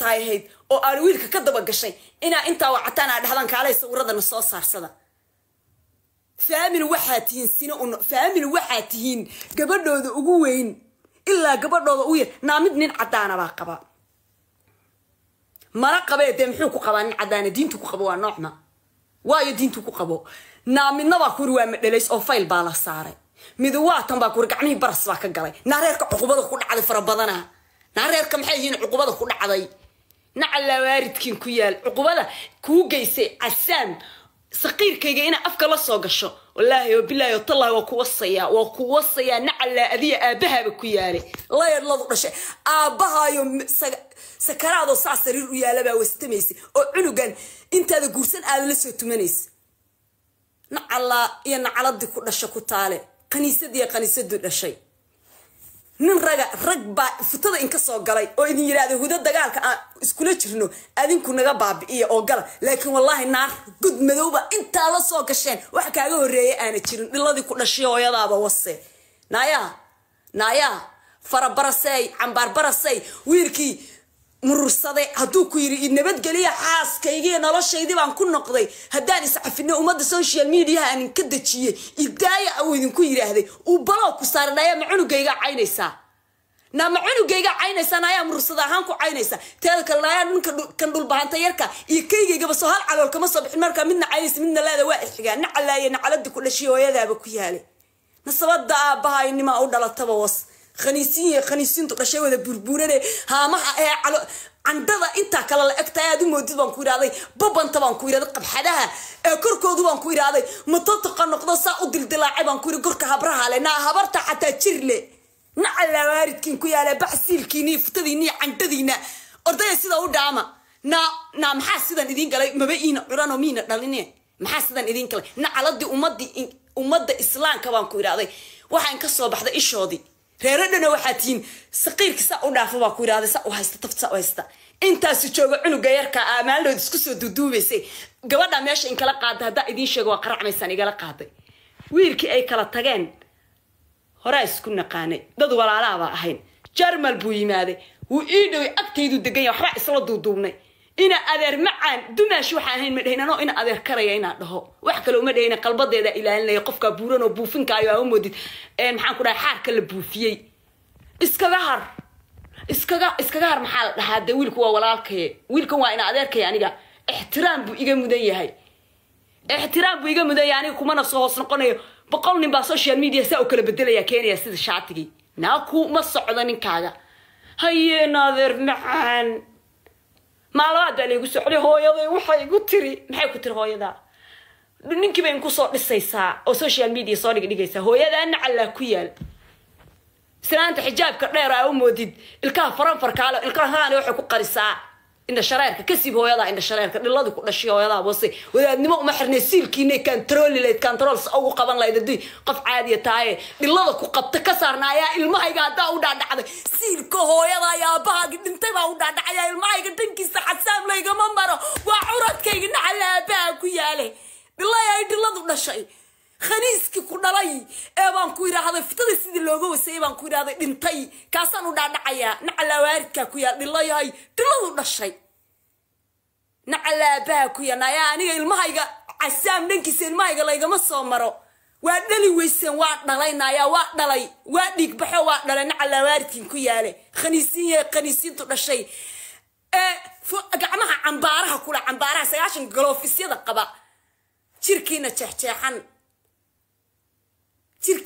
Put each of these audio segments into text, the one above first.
tahay ahayd oo aana wiilka ka daba gashay inaa intaa wacataan aa dhahdan kaalay sawiradana soo saarsada faamil waxaa tihiin sina un faamil waxaa tihiin gabadhooda ugu weyn ilaa gabadhooda ugu yar naa mid nin caddaana baa qaba mana qabee dee muxuu ku qabaa nin caddaana diintu ku qabo waa noocna waayo diintu ku qabo naa kuri waa madhalays oo fayl baa la saaray miduwaatan baa kuri gacmihii baras baa ka galay naa cuqubada ku dhacday fara badana naa maxay yihiin cuqubada ku dhacday nacallaa waaridkiin ku yaal cuqubada kuu geysay casaan sakiirkayga inaa afka la soo gasho wallaahi oo bilaahi oo tallahi waa ku wasayaa waa ku wasayaa nacallaa adiya aabbahaaba ku yaalay layad ladu dhashay aabbahaayo sakaraadoo saa sariir u yaalabaa wastamaysay oo cunugan intaada guursan aada la soo tumanaysa nacallaa iyo nacaladii ku dhasha ku taale qaniisadiiyo qaniisaduu dhashay nin raga rag baa futada inka soo galay oo idin yidhaahda hudo dagaalka aan iskula jirno adinku naga baabi'iya oo gala laakiin wallaahi naar gud madowba intaa la soo gasheen wax kaaga horreeye aana jirin dhiladii ku dhashiy hooyadaaba wase naayaa naayaa farabarasey cambaar wiirkii murursade hadduu ku yidhi nabadgeliya xaaskaygiiyo noloshaydii baan ku noqday haddaan iscafino ummadda social mediaha aan inka dejiyey idaaya awuu idinku yidhaahday uu baloo ku saaran ayaa caynaysaa na ma cunugaygaa ayaa murursada ahaan ku caynaysa teeda kalena ayaa ninka kan dhulbahanta yarka iyo kaygaygaba soo hal calool kama soo bixin markaa midna caynaysa midna leeda waa xigaa na calaaye na ku dhashiy hooyadaaba ku yaalay nasabada aabbaha inima u dhalataba was khaniisiinye khaniisiintu dhashay wada burbuurane haamaha ee candhada intaa kale la egta aad u moodid baan ku idhahday babanta baan ku idhahday qabxadaha ee korkoodu baan ku idhahday matataqa noqdo saa u dildilaacay baan ku yidhi gorka habraha naa habarta xataa jirle nacalaa waaridkiin ku yaala baxsiilkiiniyo futadiiniyo candhadiina ordaya sida u dhaama naa naa maxaa sidan idiin galay maba iina curanoo miina dhaline maxaa sidan idiin galay nacaladii ummadii ummadda islaamka baan ku idhahday waxaan ka soo baxday ishoodii reeradhana waxaa tihiin saqiirka saa u dhaafo baa ku idhahda saa u haysta tafta saa u haysta intaasu jooga cunuga yarka a ah, amaaldood isku soo duuduubaysay gabadha meesha in kala qaada haddaa idiin sheego waa qaracmaysaan igala qaaday wiilkii ay kala tageen horaa isku naqaanay dad walaalaabaa ahayn jarmal buu yimaaday wuu ii dhowey agtayduu degan yah waxbaa isla duuduubnay ina adeer macaan dumaash waxaa ahayn ma dhehin ina adeer karaya inaan dhaho wax kale uma dhehina qalbadeeda ilaalinaya qofkaa buuranoo oo buufinkaayo aama moodid maxaan ku dhahay xaarka la buufiyey iskaga har iskaga iskaga har maxaa la dhahaa dee wiilku waa walaalkaye wiilkan waa ina adeerkaya aniga ixtiraam buu iga mudan yahay ixtiraam buu iga mudan yahay aniga kumana soo hoos noqonayo boqol nin baa social media saa u kala bedelaya keenaya sida shaatigii naa ku ma socdo ninkaaga hayeen adeer macaan maalimaad baa laygu socday hooyaday waxay igu tiri maxay ku tiri hooyada ninkiiba inkusoo dhisaysaa oo social media soo dhigdhigaysaa hooyadaana callaa ku yaal islaanta xijaabka dheer aa u moodid ilkaha faranfarkaale ilkahaan waxay ku qarisaa indhashareerka kasib hooyadaa indhashareerka dhiladi ku dhashay hooyadaa wase wadaadnimo uma xirnay siilkiinay kantarooli layd kantarool ugu qaban lahayd haddii qof caadiya tahaye dhilada ku qabta ka saarnaayaa ilmahayga haddaa u dhaadhacday siilka hooyadaa yaabahagi dhintay baa u dhaadhacayaa ilmahayga dhankiisa xasaab laygama maro waa curadkayga naxala aabaha ku yaalay dhilay dhiladu dhashay khaniiskii ku dhalay ee baan ku idhaahday fitada sidii looga wasayay baan ku idhaahday dhintay kaasaan u dhaadhacayaa nacalaa ku yaal dhilayahay dhiladu dhashay nacalaa ku yaal nayaa aniga ilmahayga casaam dhankiisa ilmahayga laygama soo maro waa dhali weyseen waa dhalay nayaa waa dhalay waa dhiigbaxo waa dhalay nacalaa ku yaale khaniisiinye khaniisiintu dhashay gacmaha cambaaraha kula cambaaraha sagaashan galofisyada qaba jirkiina jeexjeexan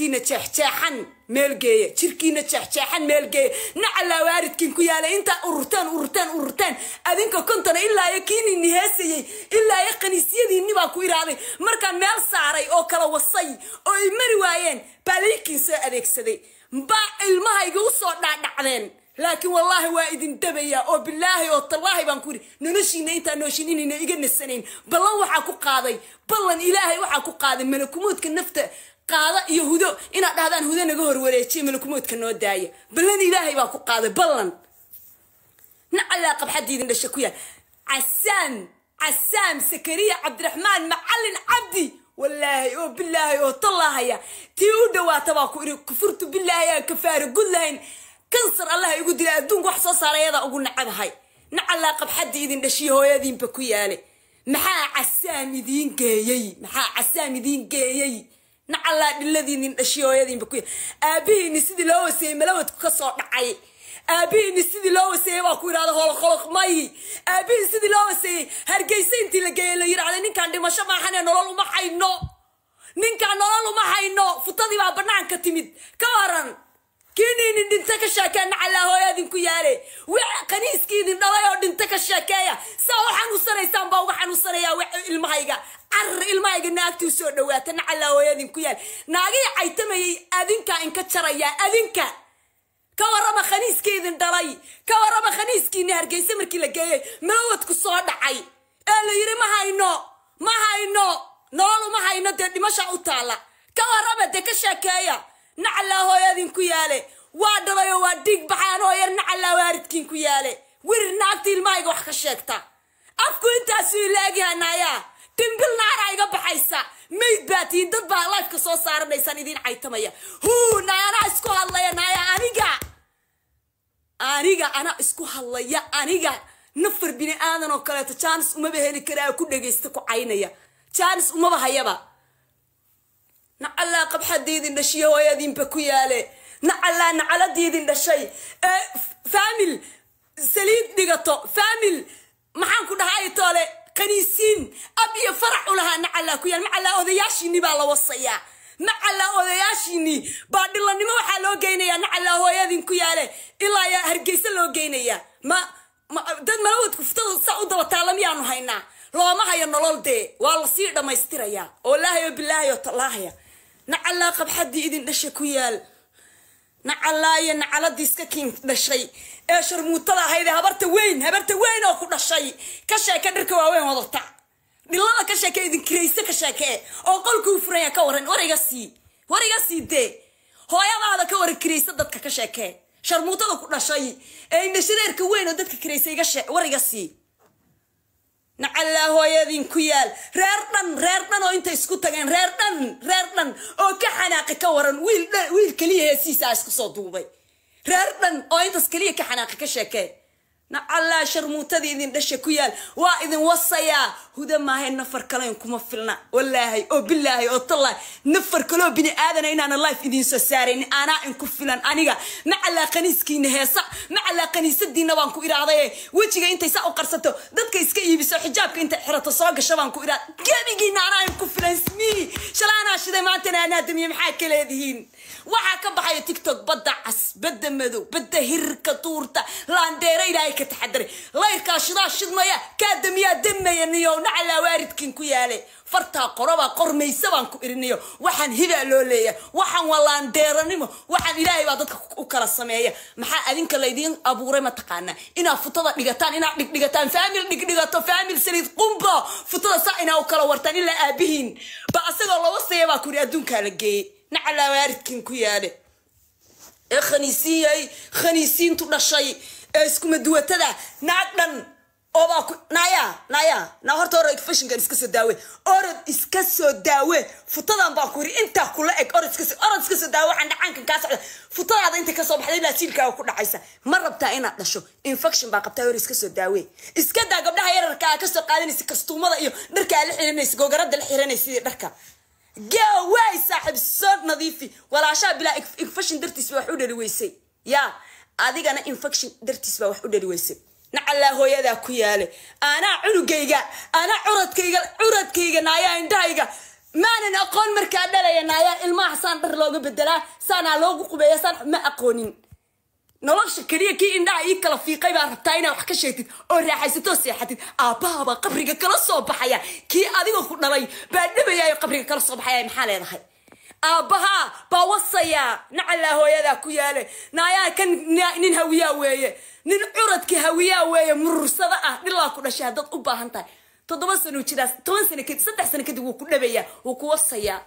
jirkiina jeexjeexan meelgeeya jirkiina jeexjeexan meelgeeya nacalaa waaridkiin ku yaalay intaa ururteen ururteen ururteen adinka kontona ilaayo kiinini heesayey ilaayo khaniisyadiinni baa ku iraaday markaa meel saaray oo kala wasay oo ay mari waayeen baa laykiin soo adeegsaday baa ilmahayga u dhaadhacdeen laakiin wallaahi waa idin dabayaa oo bilaahi oo tallaahi baan ku yidhi noloshiina intaa nooshin inayna iga nasanayn ballan waxaa ku qaaday ballan ilaahay waxaa ku qaaday malakumuudka nafta qaada iyo hudo inaad dhahdaan hudo naga horwareejiya malakumoodka noo daaya ballan ilaahay baa ku qaaday ballan nacalaa qabxadiidin dhasha ku yaal casaam casaam sakariya cabdiraxmaan macalin cabdi wallaahi oo bilaahay oo tallaahaya tii u dhowaata baa ku iri kufurtu bilaahi aan kafaari kansar allaha igu dilay adduunka wax soo saarayadaa ugu nacabahay nacalaa qabxaddi idin dhashiya hooyadiinba ku yaale maxaa casaam idiin geeyey maxaa casaam idiin geeyey nacallaa dhiladiinin dhashiyooyadiinba kuya aabihiini sidii loo waseeyey malawadku ka dhacay aabihiini sidii loo waseeyey baa ku yidhahda holoqoloq may aabihiini sidii loo waseeyey hargeysa intii la geeyey la yidhahday ninkaan dhimasho maaxane nolol uma hayno ninkaan nolol uma hayno futadii baa bannaanka timid ka waran kiiniinin dhinto ka sheekeena callaa hooyaadinku yaale qaniiskiidin dhalay oo dhinto ka sheekeeya saa u baa uga xanuunsanayaa ilmahayga carar ilmahayga naagtuu soo dhawaata na callaa yaale naagii caytamayay adinkaa inka jarayaa adinka ka warrama khaniiskiidin dhalay ka warrama khaniiskiinni hargeyse markii la geeyey mawadku soo dhacay ee la yidhi ma hayno ma hayno nololu ma hayno dee dhimasha u taalla ka warrama dee ka sheekeeya nacallaa hooyadin ku yaale waa dhabayoo waa dhiig baxaan oo yar nacallaa waaridkiin ku yaale wirirna agti ilmahayga wax ka sheegta afku intaasuu ila dimbil naaraa iga baxaysa mayd baa tihiin dad baa laifka soo saaranaysaan idiin caytamaya huu nayanaa isku hadlaya naaya aniga aniga ana isku hadlaya aniga nafar bini aadan oo kaleeto jaanis umaba heli karaa ku dhegaysta ku caynaya jaanis umaba hayaba nacallaa qabxaddii idin dhashiyo waaya idinba ku yaale nacallaa nacaladii idin dhashay e, famil saliid dhigato famil maxaan ku dhahay toole qaniisiin ab iyo farac u lahaa nacallaa ku yaal macallaa odayaashiinni baa la wasayaa nacallaa odayaashiinni baa dhilannimo waxaa loo geynayaa nacallaa hooyadin ku yaale ilaa ayaa hargeysa loo geynayaa ma dad malawad kuftada saa u dabataala miyaanu haynaa looma hayo nolol dee waa lasii dhammaystirayaa oo laahayoo bilaahayo tallaahaya nacallaa qabxaddii idin dhasha ku yaal nacallaaiyo nacaladii iska kiin dhashay ee sharmuutada ahayde habarta weyn habarta weyn oo ku dhashay ka sheeke dharka waaweyn wadata dhilada ka sheeke idinkirayse ka sheekee oo qolkuu furaya ka waran war sii war sii dee hooyadaada ka waran kirayse dadka ka sheekee sharmuutada ku dhashay ee indhashareerka weyn oo dadka kirayse war iga sii nacallaa ku yaal reer dhan reer dhan oo intay isku tageen reer dhan reer dhan oo ka xanaaqi ka waran wiil wiil keliya heesiisa isku soo duubay reer dhan oo intaas keliya ka xanaaqi ka sheekeen nacallaa sharmuutadii idin dhasha ku yaal waa idin wasayaa huda maahae nafar kalen kuma filna walaahay oo bilaahay oo tallahi nafar kaleo bini aadana inaana life idiinso saaraynin aanaa inku filan aniga macallaa qaniiskiina heesa macallaa qaniisadiinna baan ku idhaahdaye wejiga intay saa u qarsato dadka iska iibiso xijaabka intay xirato soo gasho baan ku idhahda gebigiina anaa inku filan smi shala shiday maantana anaadamiye maxaad ka leedihiin waxaa ka baxaya tictok badda cas badda madow badda hirka tuurta laandeera ilaahay ka taxadare layrkaa shidaa shidmaya kaa damiyaa dammaya niyowna calaa waaridkin ku yaalay fartaa qorabaa qormaysa baan ku irinayo waxaan hibaa loo leeya waxaan walaan deeranimo waxaan ilaahay baa dadka u kala sameeya maxaa adinka laydiin abuuray mataqaanaa inaad futada dhigataan inaad dhigdhigataan faamil dhigdhigato faamil saliid qumbo futada saa inaa u kala wartaan ilaa aabihiin ba asagoo laba saya baa kuri adduunkaa la geeyey ee iskumaduwatada naag dhan oobaa ku naya na horta hore fashinkan iska soo daawe orod iska soo daawe futadan baa ku intaa kula eg orod iska soo daawe waxaan kaa socda futadaada inta ka soo baxday ilaa jiilkaaga ku dhacaysa ma rabtaa inaad dhasho infection baa qabtaa hore iska soo daawe iska daa gabdhaha yararkaa ka soo qaadanaysa kastuumada iyo dharkaa la xiranaysa googaradda la xiranaysa iyo dharka gaaway saaxiib soo nadiifi walaashaa bilaa infection dartiis wax u dhali weysay yaa adigana infection dartiis baa wax u dhari weysa nacallaa hooyadaa ku yaale anaa cunugayga anaa curadkayga curadkayga naayaa indhahayga maanan aqoon markaa dhalaya naayaa ilmaha saan dhar looga bedelaa saanaa loogu qubeeya saan ma aqoonin nolosha keliya kii indhaha ii kala fiiqay baa rabtaa inaa wax ka sheegtid oo raaxaysatoo seexatid aabbahabaa qabriga kala soo baxaya kii adigoo ku dhalay baa dhabayaayo qabriga kala soo baxaya maxaa leedahay aabbaha baa wasaya nacallaa hooyadaa ku yaale naayaa kan nin hawiyaa weeye nin curadkii hawiyaa weeye murursada ah dhilaa ku dhashay haddaad u baahan tahay toddoba sanuu jiraas toban sana kadib saddex sana kadib wuu ku dhabayaa wuu ku wasayaa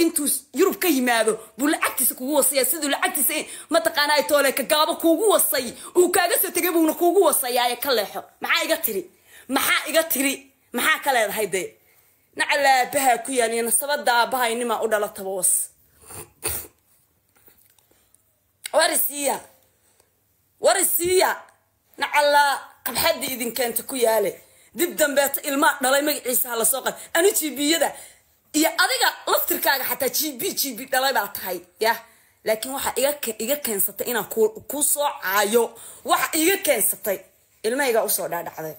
intuu yurub ka yimaado buu lacagtiisa kugu wasaya siduu lacagtiisa mataqaanaa tooleeka gaabo kuugu wasay uu kaaga soo tegay buuna kuugu wasayaa ee ka leexo maxaa iga tiri maxaa iga tiri maxaa ka leedahay dee nacala aabahaa ku yaaliya nasabada aabaha inimaa u dhala tabawas warisiiya warisiiya nacalaa qabxadii idinkeenta ku yaale dib dambeeto ilmaa dhalay magaciisa ha lasoo qaba anu jibiyada iyo adiga laftirkaaga xataa gb gb dhalay baa tahay yah laakiin waxaa iga keensatay inaan kuu soo caayo waxa iga keensatay ilmahaygaa usoo dhaadhacday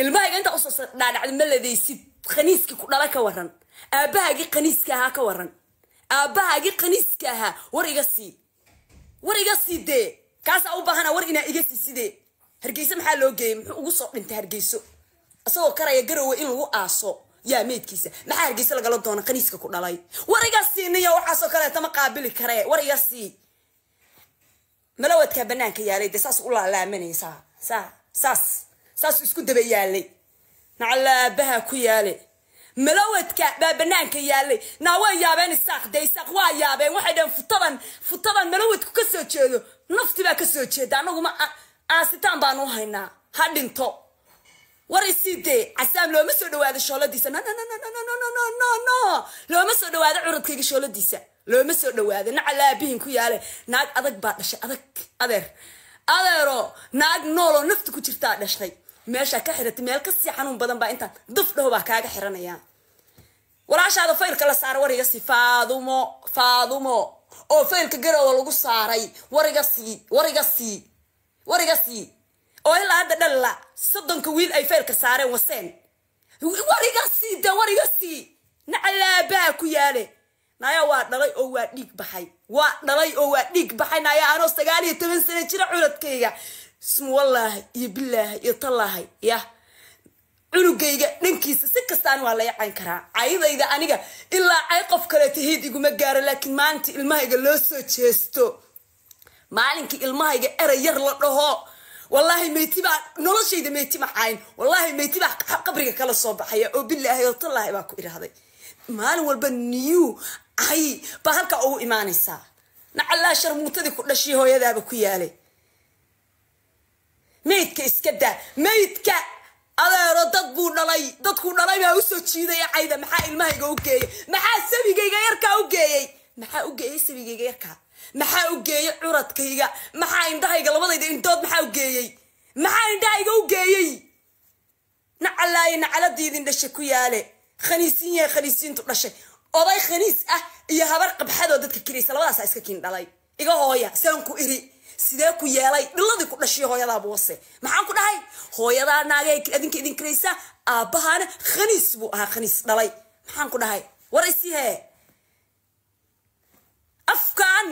ilmahayga intaa usoo dhaadhacday ma ladaysid khaniiskii ku dhala ka waran aabbahaagii khaniiska ahaa ka waran aabbahaagii khaniiska ahaa war iga sii war iga sii dee kaasaa u baahana war inaa iga sii sidee hargeyso maxaa loo geeyey muxuu ugu soo dhintay hargeyso isagoo karaya garowe in lagu aaso yaa meydkiisa maxaa hargeyso lagala doona khaniiska ku dhalay war iga sii waxaasoo kaleeta ma qaabili karee war iga sii malawadkaa bannaanka yaalay dee saas u laalaamanay saa saas saas isku daba yaalay nacalla aabbaha ku yaale malawadka baa banaanka yaalay naa waa yaabeen isaaq dee isaaq waa yaabeen waxay dhaheen futaban futaban malawadku ka soo jeedo nafti baa ka soo jeeda annaguma aasitaan baanu haynaa ha dhinto war isii dee casaam looma soo dhawaado shooladiisa nnnnnnno looma soo dhawaado curadkayga shooladiisa looma soo dhawaado nacalla aabihin ku yaale naag adag baa dhashay adag adeer adeero naag nooloo nafti ku jirtaa dhashay meeshaa ka xirata meel kasii xanuun badan baa intaan daf dhaho kaaga xiranaya walaashaada faylka la saara war iga faadumo faadumo oo faylka garoowa lagu saaray war iga sii war sii war sii oo ilaa hadda dhalla soddonka wiil ay faylka saareen waseen wariga iga sii de war sii nacalaabaa ku yaale naayaa waa dhalay oo waa dhiig baxay waa dhalay oo waa dhiig baxay naayaa anoo sagaal iyo toban sana jira culadkayga ismu wallaahi iyo bilaahi iyo tallaahi yah cunugayga dhankiisa si kastaan waa la yacan karaa caydayda aniga ilaa cay qof kaleeta hayd iguma gaaro laakiin maalinta ilmahayga loo soo jeesto maalinkii ilmahayga eray yar la dhaho wallaahi meyti noloshayda meyti maxayn wallaahi meyti qabriga kala soo baxaya oo bilaahi oo tallaahi baa ku idhahday maalin walba niyu cay baa halkaa ugu imaanaysaa nacallaa sharmuutadii ku dhashii hooyadaaba ku yaalay meydka iska daa meydka adeero dad buu dhalay dadkuu dhalay baa usoo jiidaya cayda maxaa ilmahayga u geeyey maxaa sabigayga yarkaa u geeyey maxaa u geeyey sabigayga yarkaa maxaa u geeyey curadkayga maxaa indhahayga labadayda indhood maxaa u geeyey maxaa indhahayga u geeyey nacalaaye nacaladiidin dhashe ku yaale khaniisiin yahay khaniisiintu dhashay oday khaniis ah iyo habar qabxadoo dadka kiraysa labadaasaa iska kiin dhalay iga hooya saanku iri sidee ku yeelay dhiladii ku dhashay hooyadaa boose maxaan ku dhahay hooyadaa naaga adinka idin karaysa aabbahaana khaniis buu ahaa khaniis dhalay maxaan ku dhahay war isihee afkan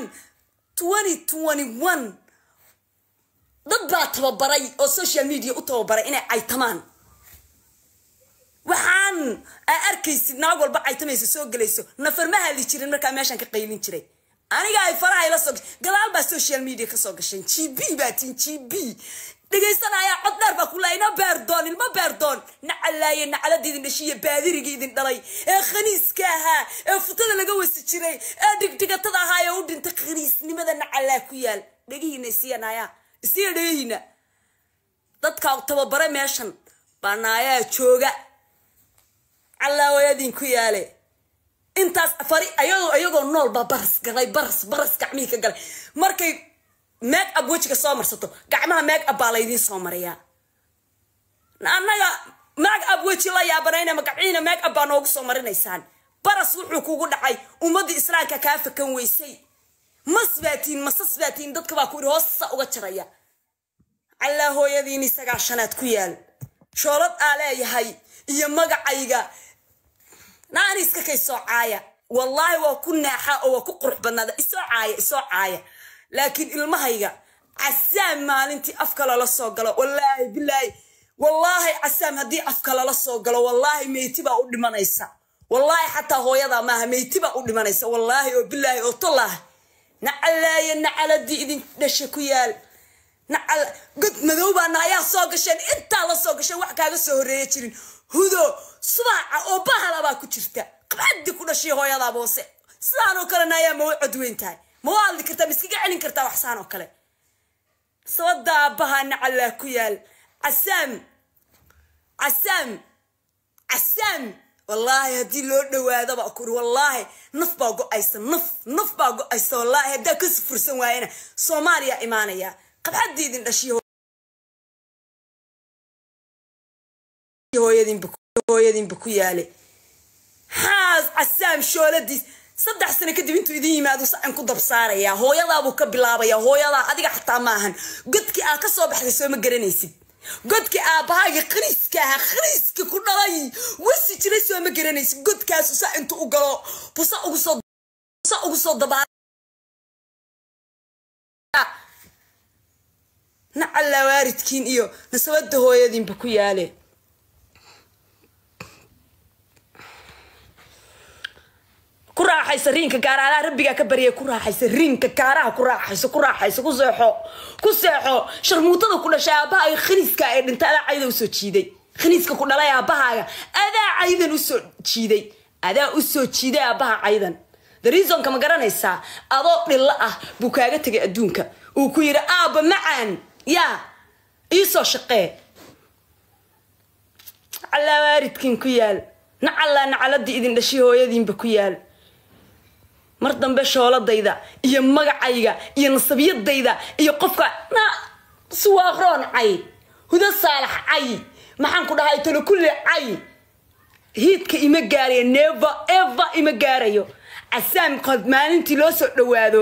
dad baa tababaray oo social media u tababaray inay caytamaan waxaan aa arkaysid naag walba caytamaysa soo gelayso nafarma hali jirin markaa meeshaan ka qaylin jiray aniga ay faraha ila soo gadaal baa social media ka gashay g baa tin g dhegaysanaya cod dheer baa ku laayna beerdoon ilma beerdoon nacalaaye nacaladiidin dhashay baadirigii idin dhalay ee khaniiska ahaa ee futada laga wasi jiray ee dhigdhigatada ahaa ee u dhintay khaniisnimada nacalaa ku yaal dhegihiina isiyanaya isiya dhegihiina dadka tababare meeshan baa naayaa jooga calaawayadin ku yaale intaas ayadoo ayagoo noolba baras galay baras baras gacmihii ka galay markay meeg ab wejiga soo marsato gacmaha meeg ab baa laydiin soo marayaa annaga meeg ab weji la yaabanayna magacina meeg ab baa noogu soo marinaysaan baras wuxuu kugu dhacay ummadda islaamka kaa fakan weysay mas baatiin masas baatiin dadka baa ku yidhi hoossa uga jaraya callaa hooyadiinii sagaashanaad ku yaal shoolad aa leeyahay iyo magacayga naani iska kay soo caaya wallaahi waa ku naaxa oo waa ku qurux badnaada isoo caaya isoo caaya laakiin ilmahayga casaam maalintii afka lala soo galo wallaahi bilaahi wallaahi casaam haddii afka lala soo galo wallaahi meyti baa u dhimanaysa wallaahi xataa hooyadaa maaha meyti baa u dhimanaysa wallaahi oo bilaahi oo tallaahi nacalaaya nacaladii idin dhasha ku yaal nacal god madowbaana ayaa soo gasheen intaa la soo gasheen wax kaaga soo horreeya jirin hudo subaaca ah oo bahalabaa ku jirta qabxaddi ku dhashay hooyadaa boose sidaanoo kalena ayaa mawa codweyn tahay mawa hadli kartaa ma iskaga celin kartaa waxsaan oo kale sabada aabbahaana callaa ku yaal casaam casaam casaam wallaahi haddii loo dhawaadaba kuri wallaahi naf baa go-aysa naf naf baa go-aysa wallaahi haddaa ka fursan waayana soomaaliya imaanayaa qabxaddiidin dhashiy hooyadiinba ku yaalay haas casaam shooladiis saddex sano kadib intuu idin yimaado sacan ku dab saarayaa hooyadaabuu ka bilaabayaa hooyadaa adiga xataa ma godkii aa ka soo baxday soo ma garanaysid godkii aabbahaaga khariiska ahaa khariiska ku dhalay wasi jiray soo ma garanaysid godkaasu saa intuu u galo busa ugu soo dabaa naca lawaaridkiin iyo nasabada hooyadiinba ku yaale ku raaxaysa riinka gaaraalaha rabbigaa ka barya ku raaxaysa riinka gaaraha ku raaxayso ku raaxayso ku seexo ku seexo sharmuutada ku dhashay aabbaha ay khaniiska ee dhintay adaa usoo jiiday khaniiska ku dhalay aabbahaaga adaa caydan usoo jiiday adaa usoo jiiday aabbaha caydan dariisonka ma garanaysaa adoo dhillo ah buu kaaga tegay adduunka uu ku yidhi aaba macaan yaa iisoo shaqee callaa waaridkin ku yaal nacallaa nacaladii idin dhashi hooyadiinba ku yaal mar dambe shooladayda iyo magacayga iyo nasabyadayda iyo qofka na suwaaqroon cay huda saalax cay maxaan ku dhahay tolokulle cay hiidka ima gaarayo neva eva ima gaarayo casaam qod maalintii loo soo dhawaado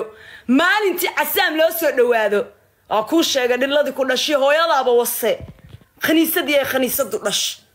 maalintii casaam loo soo dhawaado waa kuu sheegay dhilladii ku dhashay hooyadaaba wase khaniisadii ay khaniisadu dhash